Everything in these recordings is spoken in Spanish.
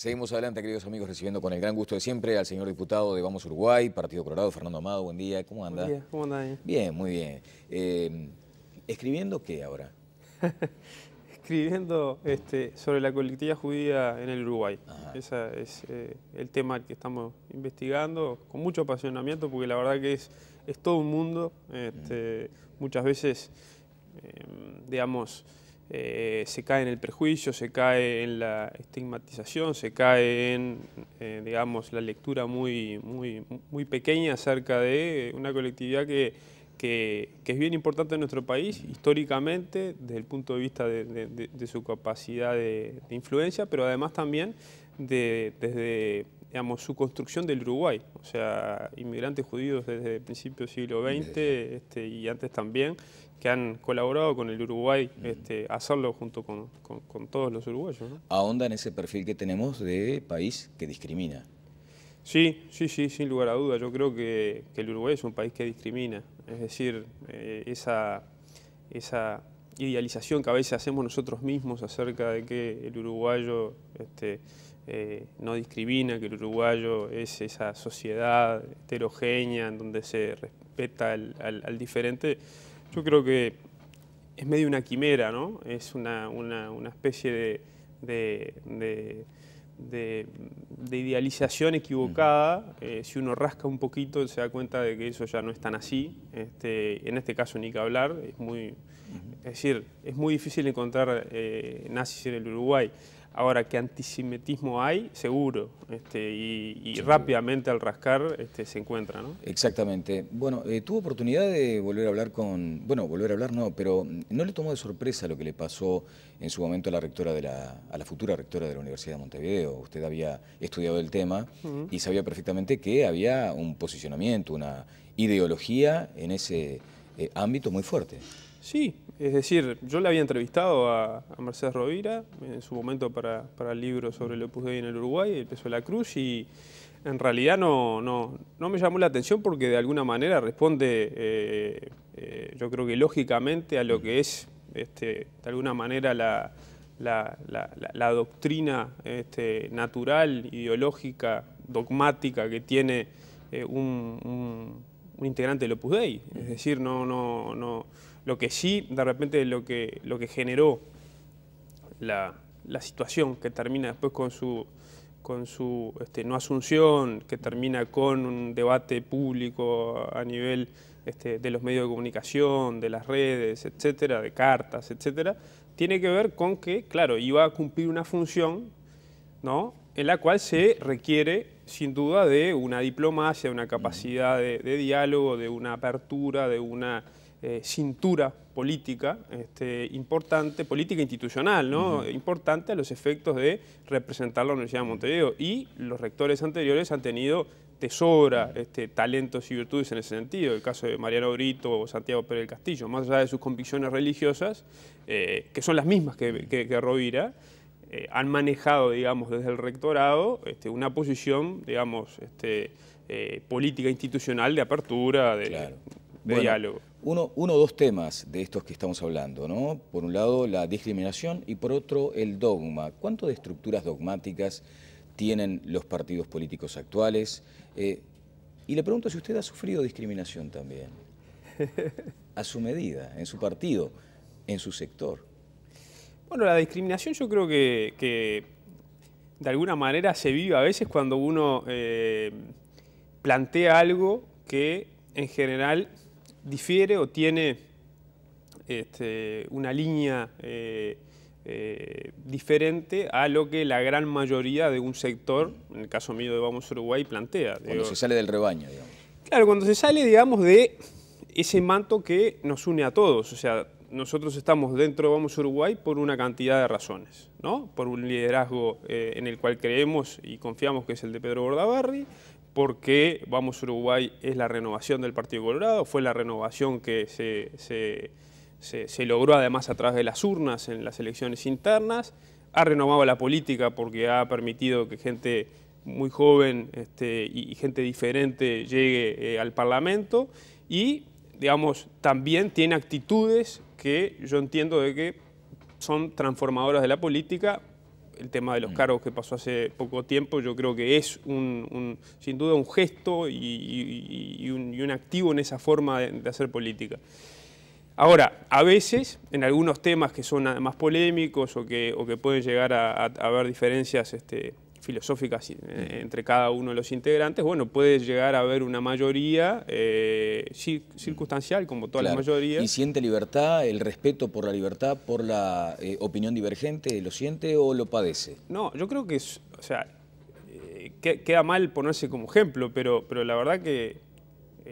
Seguimos adelante, queridos amigos, recibiendo con el gran gusto de siempre al señor diputado de Vamos Uruguay, Partido Colorado, Fernando Amado. Buen día, ¿cómo anda? ¿cómo Bien, muy bien. Eh, ¿Escribiendo qué ahora? Escribiendo este, sobre la colectividad judía en el Uruguay. Ese es eh, el tema que estamos investigando con mucho apasionamiento, porque la verdad que es, es todo un mundo. Este, mm. Muchas veces, em, digamos, eh, se cae en el prejuicio, se cae en la estigmatización, se cae en, eh, digamos, la lectura muy, muy, muy pequeña acerca de una colectividad que, es bien importante en nuestro país históricamente desde el punto de vista de, su capacidad de, influencia, pero además también desde digamos, su construcción del Uruguay, o sea, inmigrantes judíos desde principios del siglo XX este, y antes también, que han colaborado con el Uruguay, este, hacerlo junto con, todos los uruguayos. Ahonda en ese perfil que tenemos de país que discrimina. Sí, sí, sí, sin lugar a duda. Yo creo que, el Uruguay es un país que discrimina. Es decir, eh, esa, idealización que a veces hacemos nosotros mismos acerca de que el uruguayo este, eh, no discrimina, que el uruguayo es esa sociedad heterogénea en donde se respeta al diferente, yo creo que es medio una quimera, ¿no? Es una, una, especie de, idealización equivocada. Eh, si uno rasca un poquito se da cuenta de que eso ya no es tan así. Este, en este caso ni que hablar. Es, muy, es decir, es muy difícil encontrar eh, nazis en el Uruguay. Ahora, que antisemitismo hay, seguro, este, y, rápidamente al rascar este, se encuentra, ¿no? Exactamente. Bueno, eh, tuvo oportunidad de volver a hablar con... Bueno, volver a hablar no, pero no le tomó de sorpresa lo que le pasó en su momento a la, rectora de la, a la futura rectora de la Universidad de Montevideo. Usted había estudiado el tema y sabía perfectamente que había un posicionamiento, una ideología en ese eh, ámbito muy fuerte. Sí, es decir, yo le había entrevistado a, Mercedes Rovira en su momento para, el libro sobre el Opus Dei en el Uruguay, el peso de la cruz, y en realidad no, no, no me llamó la atención porque de alguna manera responde, eh, eh, yo creo que lógicamente, a lo que es este, de alguna manera la, la, la, doctrina este, natural, ideológica, dogmática que tiene eh, un, un, integrante del Opus Dei. Es decir, no, no, no lo que sí, de repente, lo que, lo que generó la, situación que termina después con su, con su este, no asunción, que termina con un debate público a nivel este, de los medios de comunicación, de las redes, etcétera, de cartas, etcétera, tiene que ver con que, claro, iba a cumplir una función ¿no? en la cual se requiere, sin duda, de una diplomacia, de una capacidad de diálogo, de una apertura, de una eh, cintura política este, importante, política institucional, ¿no? Importante a los efectos de representar la Universidad de Montevideo. Y los rectores anteriores han tenido tesora, este, talentos y virtudes en ese sentido. El caso de Mariano Brito o Santiago Pérez del Castillo, más allá de sus convicciones religiosas, eh, que son las mismas que, que, Rovira, eh, han manejado, digamos, desde el rectorado este, una posición, digamos, política institucional de apertura, de, diálogo uno, o dos temas de estos que estamos hablando, ¿no? Por un lado, la discriminación y por otro, el dogma. ¿Cuánto de estructuras dogmáticas tienen los partidos políticos actuales? Eh, y le pregunto si usted ha sufrido discriminación también, a su medida, en su partido, en su sector. Bueno, la discriminación yo creo que, de alguna manera se vive a veces cuando uno eh, plantea algo que en general difiere o tiene este, una línea eh, eh, diferente a lo que la gran mayoría de un sector, en el caso mío de Vamos Uruguay, plantea. Cuando se sale del rebaño, digamos. Claro, cuando se sale, digamos, de ese manto que nos une a todos. O sea, nosotros estamos dentro de Vamos Uruguay por una cantidad de razones, ¿no? Por un liderazgo eh, en el cual creemos y confiamos que es el de Pedro Bordabarri, porque Vamos Uruguay es la renovación del Partido Colorado, fue la renovación que se, logró además a través de las urnas en las elecciones internas, ha renovado la política porque ha permitido que gente muy joven este, y, gente diferente llegue eh, al Parlamento y, digamos, también tiene actitudes que yo entiendo de que son transformadoras de la política el tema de los mm. cargos que pasó hace poco tiempo, yo creo que es un, sin duda un gesto y, un, activo en esa forma de, hacer política. Ahora, a veces, en algunos temas que son más polémicos o que, pueden llegar a, a haber diferencias este, filosóficas eh, entre cada uno de los integrantes, bueno, puede llegar a haber una mayoría eh, circunstancial, como todas las mayorías. ¿Y siente libertad, el respeto por la libertad, por la eh, opinión divergente, lo siente o lo padece? No, yo creo que, o sea, queda mal ponerse como ejemplo, pero, pero la verdad que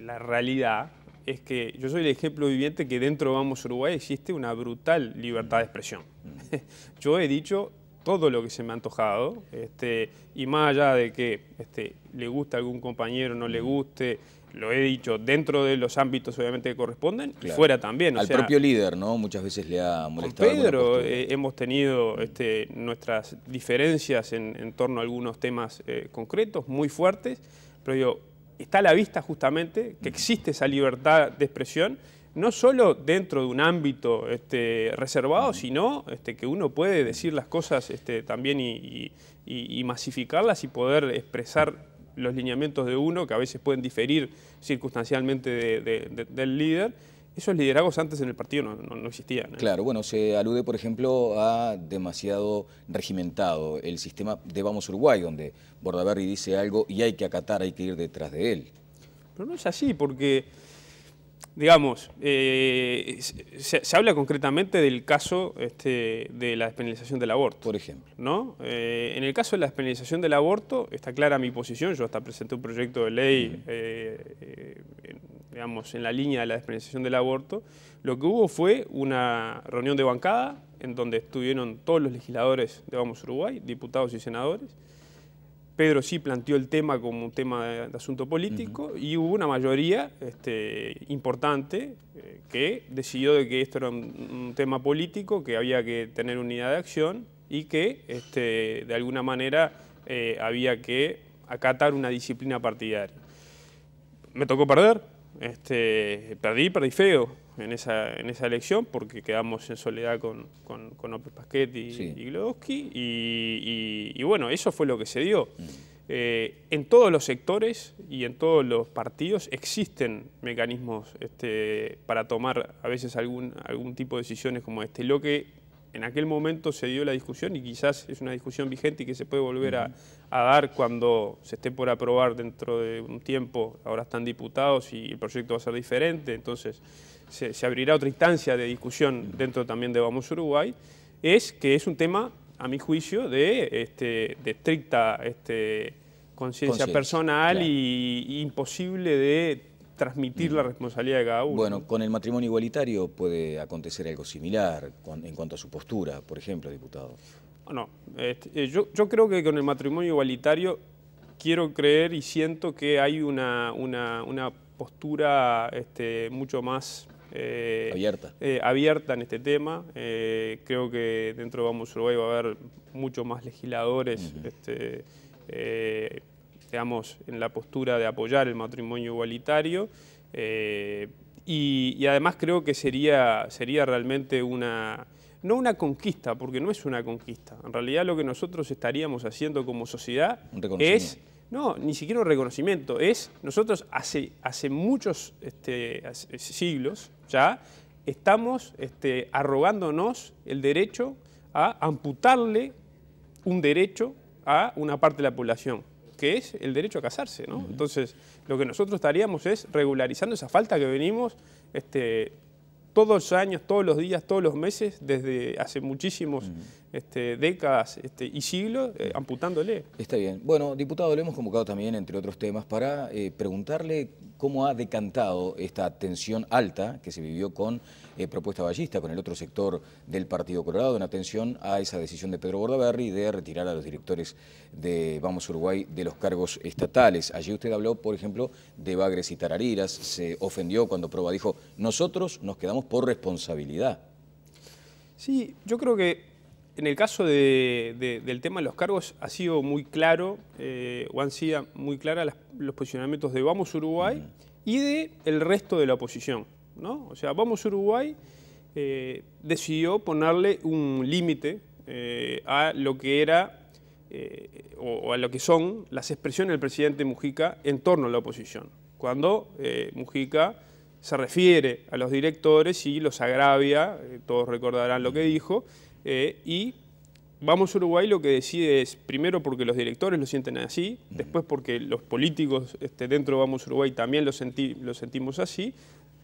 la realidad es que yo soy el ejemplo viviente que dentro de Vamos Uruguay existe una brutal libertad de expresión. Mm. yo he dicho todo lo que se me ha antojado, este, y más allá de que este, le guste a algún compañero, no le guste, lo he dicho, dentro de los ámbitos obviamente que corresponden y fuera también. Al propio líder, ¿no? Muchas veces le ha molestado. Con Pedro eh, hemos tenido este, nuestras diferencias en, torno a algunos temas eh, concretos, muy fuertes, pero digo, está a la vista justamente que existe esa libertad de expresión no solo dentro de un ámbito este, reservado, sino este, que uno puede decir las cosas este, también y, masificarlas y poder expresar los lineamientos de uno, que a veces pueden diferir circunstancialmente del líder. Esos liderazgos antes en el partido no, existían. ¿eh? Claro, bueno, se alude, por ejemplo, a demasiado regimentado el sistema de Vamos Uruguay, donde Bordaberry dice algo y hay que acatar, hay que ir detrás de él. Pero no es así, porque digamos, eh, se, habla concretamente del caso este, de la despenalización del aborto. Por ejemplo. ¿no? Eh, en el caso de la despenalización del aborto, está clara mi posición, yo hasta presenté un proyecto de ley, eh, en la línea de la despenalización del aborto. Lo que hubo fue una reunión de bancada en donde estuvieron todos los legisladores de Vamos Uruguay, diputados y senadores, Pedro sí planteó el tema como un tema de, asunto político y hubo una mayoría este, importante eh, que decidió de que esto era un, tema político, que había que tener unidad de acción y que este, de alguna manera eh, había que acatar una disciplina partidaria. Me tocó perder, este, perdí, perdí feo, en esa, elección porque quedamos en soledad con, con, con Pasquet y, Glodowski y, bueno, eso fue lo que se dio. Mm. Eh, en todos los sectores y en todos los partidos existen mecanismos este, para tomar a veces algún, algún tipo de decisiones como este. Lo que en aquel momento se dio la discusión y quizás es una discusión vigente y que se puede volver a, mm. a, dar cuando se esté por aprobar dentro de un tiempo. Ahora están diputados y el proyecto va a ser diferente, entonces se, abrirá otra instancia de discusión dentro también de Vamos Uruguay, es que es un tema, a mi juicio, de, este, estricta este, conciencia personal y, imposible de transmitir la mm. responsabilidad de cada uno. Bueno, con el matrimonio igualitario puede acontecer algo similar en cuanto a su postura, por ejemplo, diputado. No, este, eh, yo, creo que con el matrimonio igualitario quiero creer y siento que hay una, una postura este, mucho más eh, abierta. Eh, abierta en este tema. Eh, creo que dentro de Vamos Uruguay va a haber muchos más legisladores, este, en la postura de apoyar el matrimonio igualitario. Y, además creo que sería, sería realmente una... No una conquista, porque no es una conquista. En realidad lo que nosotros estaríamos haciendo como sociedad es... No, ni siquiera un reconocimiento. Es, nosotros hace, hace muchos este, siglos ya estamos este, arrogándonos el derecho a amputarle un derecho a una parte de la población, que es el derecho a casarse. Entonces, lo que nosotros estaríamos es regularizando esa falta que venimos este, todos los años, todos los días, todos los meses, desde hace muchísimos este, décadas este, y siglos, eh, amputándole. Está bien. Bueno, diputado, le hemos convocado también, entre otros temas, para eh, preguntarle cómo ha decantado esta tensión alta que se vivió con eh, Propuesta Ballista, con el otro sector del Partido Colorado, en atención a esa decisión de Pedro Bordaberry de retirar a los directores de Vamos Uruguay de los cargos estatales. Allí usted habló, por ejemplo, de Bagres y Tarariras, se ofendió cuando Proba dijo, nosotros nos quedamos por responsabilidad. Sí, yo creo que en el caso del tema de los cargos ha sido muy claro, eh, o han sido muy claras los posicionamientos de Vamos Uruguay y de el resto de la oposición. ¿no? O sea, Vamos Uruguay eh, decidió ponerle un límite eh, a lo que era o, a lo que son las expresiones del presidente Mujica en torno a la oposición. Cuando Mujica se refiere a los directores y los agravia, todos recordarán lo que dijo, eh, y Vamos Uruguay lo que decide es, primero porque los directores lo sienten así, después porque los políticos este, dentro de Vamos Uruguay también lo, sentimos así.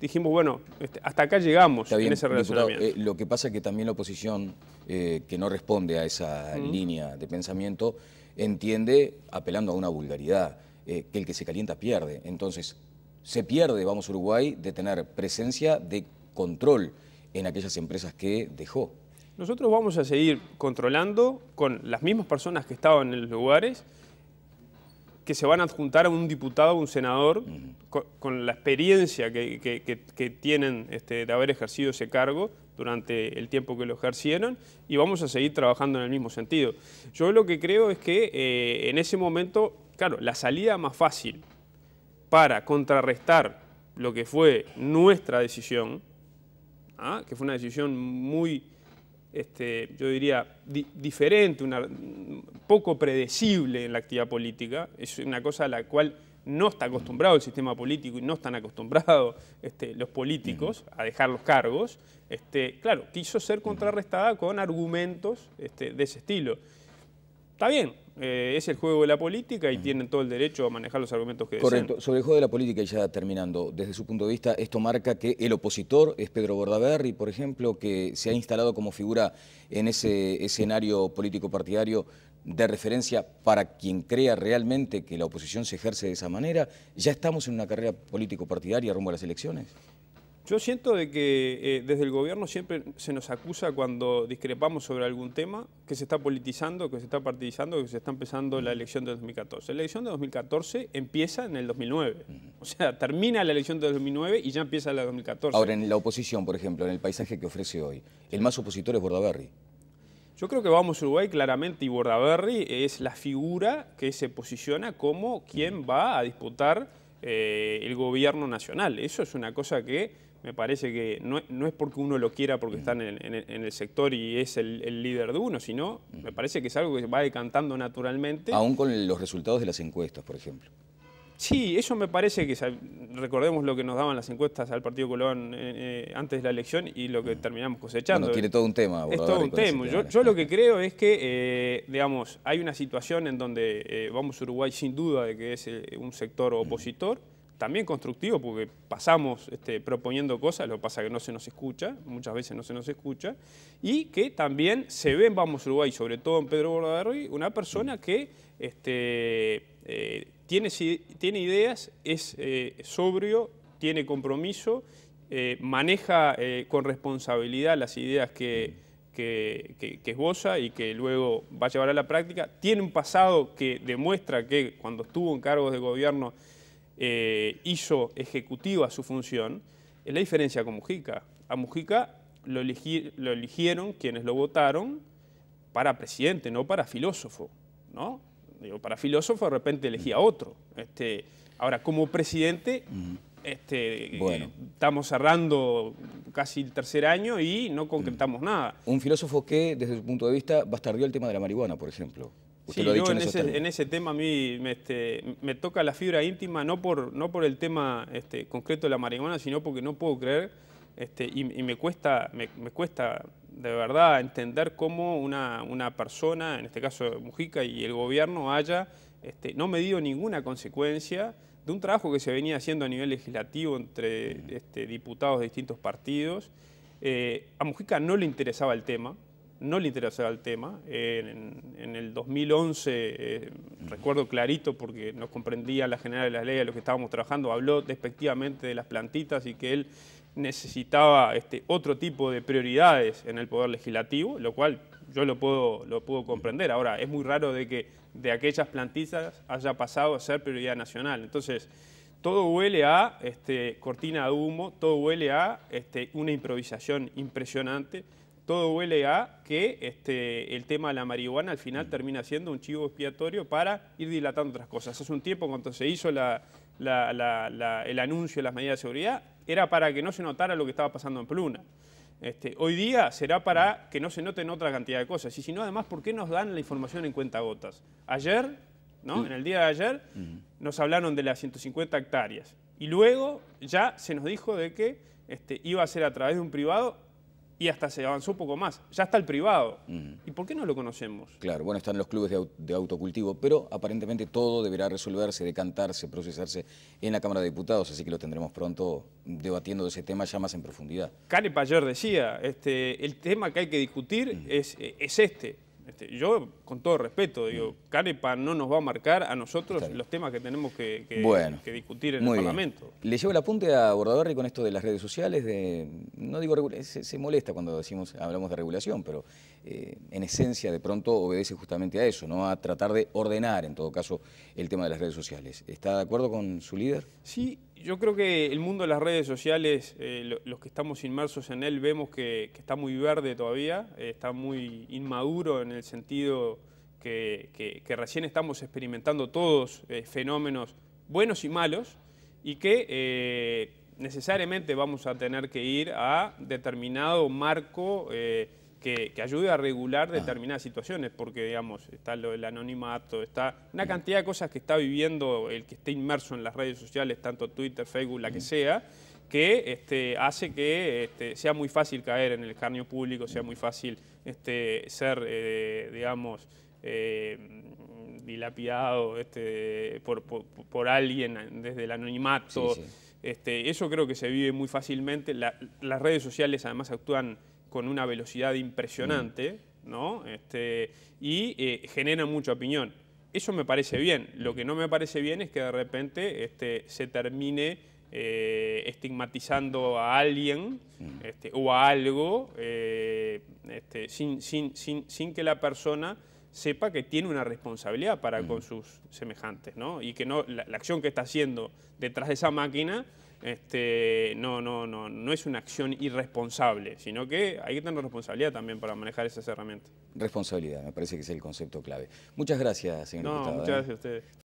Dijimos, bueno, este, hasta acá llegamos en ese relacionamiento. Eh, lo que pasa es que también la oposición, eh, que no responde a esa línea de pensamiento, entiende, apelando a una vulgaridad, que el que se calienta pierde. Entonces, se pierde Vamos Uruguay de tener presencia de control en aquellas empresas que dejó. Nosotros vamos a seguir controlando con las mismas personas que estaban en los lugares que se van a adjuntar a un diputado, a un senador, con, la experiencia que, tienen este, de haber ejercido ese cargo durante el tiempo que lo ejercieron y vamos a seguir trabajando en el mismo sentido. Yo lo que creo es que eh, en ese momento, claro, la salida más fácil para contrarrestar lo que fue nuestra decisión, ¿ah? que fue una decisión muy este, yo diría, diferente, una, poco predecible en la actividad política. Es una cosa a la cual no está acostumbrado el sistema político y no están acostumbrados este, los políticos a dejar los cargos, este, claro, quiso ser contrarrestada con argumentos este, de ese estilo. Está bien, eh, es el juego de la política y tienen todo el derecho a manejar los argumentos que Correcto. Sobre el juego de la política, y ya terminando, desde su punto de vista, esto marca que el opositor es Pedro Bordaberry, por ejemplo, que se ha instalado como figura en ese escenario político partidario de referencia para quien crea realmente que la oposición se ejerce de esa manera. ¿Ya estamos en una carrera político-partidaria rumbo a las elecciones? Yo siento de que eh, desde el gobierno siempre se nos acusa cuando discrepamos sobre algún tema que se está politizando, que se está partidizando, que se está empezando la elección de 2014. La elección de 2014 empieza en el 2009. O sea, termina la elección de 2009 y ya empieza la 2014. Ahora, en la oposición, por ejemplo, en el paisaje que ofrece hoy, el más opositor es Bordaberry. Yo creo que Vamos Uruguay claramente y Bordaberry es la figura que se posiciona como quien va a disputar eh, el gobierno nacional. Eso es una cosa que me parece que no, es porque uno lo quiera porque está en el, sector y es el, líder de uno, sino me parece que es algo que va decantando naturalmente. Aún con los resultados de las encuestas, por ejemplo. Sí, eso me parece que recordemos lo que nos daban las encuestas al Partido Colón eh, eh, antes de la elección y lo que terminamos cosechando. Bueno, tiene todo un tema. Es todo un tema. Yo, lo que creo es que, eh, digamos, hay una situación en donde vamos Uruguay sin duda de que es un sector opositor también constructivo, porque pasamos este, proponiendo cosas, lo que pasa que no se nos escucha, muchas veces no se nos escucha, y que también se ve en Vamos Uruguay, sobre todo en Pedro Bordaberry, una persona que este, eh, tiene, tiene, ideas, es eh, sobrio, tiene compromiso, eh, maneja con responsabilidad las ideas que... Que, que, que, esboza y que luego va a llevar a la práctica. Tiene un pasado que demuestra que cuando estuvo en cargos de gobierno eh, hizo ejecutiva su función, es la diferencia con Mujica. A Mujica lo, eligieron quienes lo votaron para presidente, no para filósofo, ¿no? para filósofo de repente elegía mm. otro. Este, ahora, como presidente, mm. este, estamos cerrando casi el tercer año y no concretamos mm. nada. Un filósofo que, desde su punto de vista, bastardeó el tema de la marihuana, por ejemplo sí, yo en, ese, tema a mí este, me, toca la fibra íntima, no por, no por el tema este, concreto de la marihuana, sino porque no puedo creer este, y, me, cuesta, me, cuesta de verdad entender cómo una, persona, en este caso Mujica y el gobierno, haya no medido ninguna consecuencia de un trabajo que se venía haciendo a nivel legislativo entre diputados de distintos partidos. Eh, a Mujica no le interesaba el tema, no le interesaba el tema. En, el 2011, eh, recuerdo clarito porque nos comprendía la general de la Ley a lo que estábamos trabajando, habló despectivamente de las plantitas y que él necesitaba este, otro tipo de prioridades en el Poder Legislativo, lo cual yo lo puedo, lo puedo comprender. Ahora, es muy raro de que de aquellas plantitas haya pasado a ser prioridad nacional. Entonces, todo huele a este, cortina de humo, todo huele a este, una improvisación impresionante todo huele a que este, el tema de la marihuana al final termina siendo un chivo expiatorio para ir dilatando otras cosas. Hace un tiempo cuando se hizo el anuncio de las medidas de seguridad, era para que no se notara lo que estaba pasando en Pluna. Este, hoy día será para que no se noten otra cantidad de cosas. Y si no, además, ¿por qué nos dan la información en cuentagotas? Ayer, En el día de ayer, nos hablaron de las 150 hectáreas. Y luego ya se nos dijo de que este, iba a ser a través de un privado y hasta se avanzó un poco más. Ya está el privado. ¿Y por qué no lo conocemos? Claro, bueno, están los clubes de, autocultivo, pero aparentemente todo deberá resolverse, decantarse, procesarse en la Cámara de Diputados, así que lo tendremos pronto debatiendo de ese tema ya más en profundidad. Cane Payer decía, este, el tema que hay que discutir es, eh, es este, este, yo, con todo respeto, digo, mm. Carepa no nos va a marcar a nosotros los temas que tenemos que, discutir en el Parlamento. Le llevo el apunte a y con esto de las redes sociales, de, no digo se, se molesta cuando decimos, hablamos de regulación, pero eh, en esencia de pronto obedece justamente a eso, ¿no? a tratar de ordenar en todo caso el tema de las redes sociales. ¿Está de acuerdo con su líder? Sí, yo creo que el mundo de las redes sociales, eh, los que estamos inmersos en él, vemos que, está muy verde todavía, eh, está muy inmaduro en el sentido que, recién estamos experimentando todos eh, fenómenos buenos y malos y que necesariamente vamos a tener que ir a determinado marco que, ayude a regular ah. determinadas situaciones, porque digamos, está lo del anonimato, está una cantidad de cosas que está viviendo el que esté inmerso en las redes sociales, tanto Twitter, Facebook, la que mm. sea, que este, hace que este, sea muy fácil caer en el escarnio público, sea muy fácil este, ser, eh, digamos, eh, dilapidado por, alguien desde el anonimato. eso creo que se vive muy fácilmente. las redes sociales además actúan con una velocidad impresionante, mm. ¿no? Este, y eh, genera mucha opinión. Eso me parece bien. Lo que no me parece bien es que de repente este, se termine eh, estigmatizando a alguien mm. este, o a algo eh, sin, que la persona sepa que tiene una responsabilidad para mm. con sus semejantes, ¿no? Y que no, la, la acción que está haciendo detrás de esa máquina este, no, no, no, no es una acción irresponsable, sino que hay que tener responsabilidad también para manejar esas herramientas. Responsabilidad, me parece que es el concepto clave. Muchas gracias, señor no, Muchas ¿eh? gracias a ustedes.